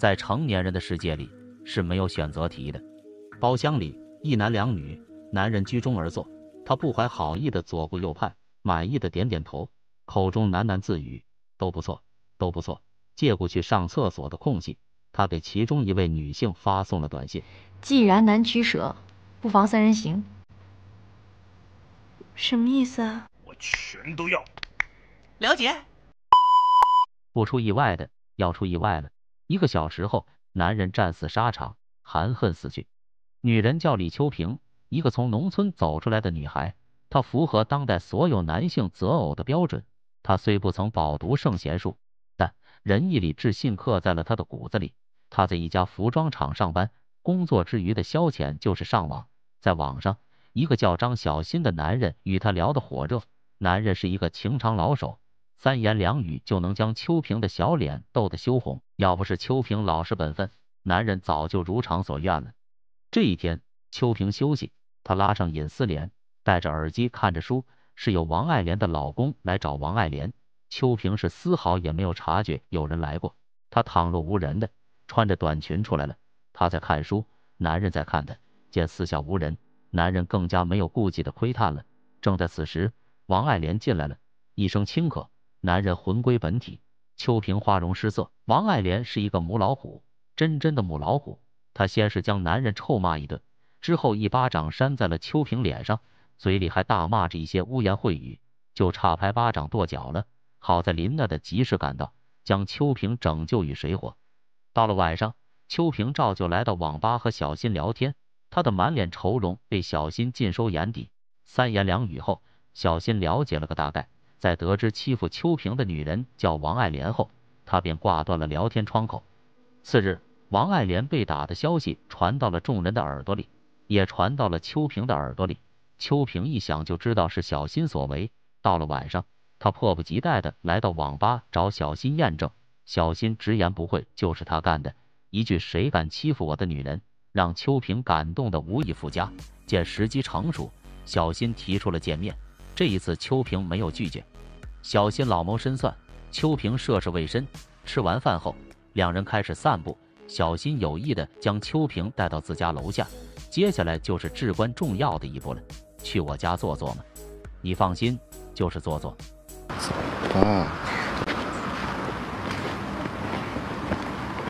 在成年人的世界里是没有选择题的。包厢里一男两女，男人居中而坐，他不怀好意的左顾右盼，满意的点点头，口中喃喃自语：“都不错，都不错。”借过去上厕所的空隙，他给其中一位女性发送了短信：“既然难取舍，不妨三人行。”什么意思啊？我全都要。了解。不出意外的，要出意外了。一个小时后，男人战死沙场，含恨死去。女人叫李秋萍，一个从农村走出来的女孩，她符合当代所有男性择偶的标准。她虽不曾饱读圣贤书，但仁义礼智信刻在了他的骨子里。她在一家服装厂上班，工作之余的消遣就是上网。在网上，一个叫张小新的男人与她聊得火热。男人是一个情场老手。三言两语就能将秋萍的小脸逗得羞红，要不是秋萍老实本分，男人早就如偿所愿了。这一天，秋萍休息，她拉上尹思莲，戴着耳机看着书。是有王爱莲的老公来找王爱莲，秋萍是丝毫也没有察觉有人来过，她倘若无人的，穿着短裙出来了，她在看书，男人在看她。见四下无人，男人更加没有顾忌的窥探了。正在此时，王爱莲进来了，一声轻咳。男人魂归本体，秋萍花容失色。王爱莲是一个母老虎，真真的母老虎。她先是将男人臭骂一顿，之后一巴掌扇在了秋萍脸上，嘴里还大骂着一些污言秽语，就差拍巴掌跺脚了。好在琳娜的及时赶到，将秋萍拯救于水火。到了晚上，秋萍照旧来到网吧和小新聊天，她的满脸愁容被小新尽收眼底。三言两语后，小新了解了个大概。在得知欺负秋萍的女人叫王爱莲后，他便挂断了聊天窗口。次日，王爱莲被打的消息传到了众人的耳朵里，也传到了秋萍的耳朵里。秋萍一想就知道是小新所为。到了晚上，他迫不及待地来到网吧找小新验证。小新直言不讳，就是他干的。一句“谁敢欺负我的女人”，让秋萍感动的无以复加。见时机成熟，小新提出了见面。这一次，秋萍没有拒绝。小心老谋深算，秋萍涉世未深。吃完饭后，两人开始散步。小心有意的将秋萍带到自家楼下，接下来就是至关重要的一步了。去我家坐坐嘛？你放心，就是坐坐。走吧。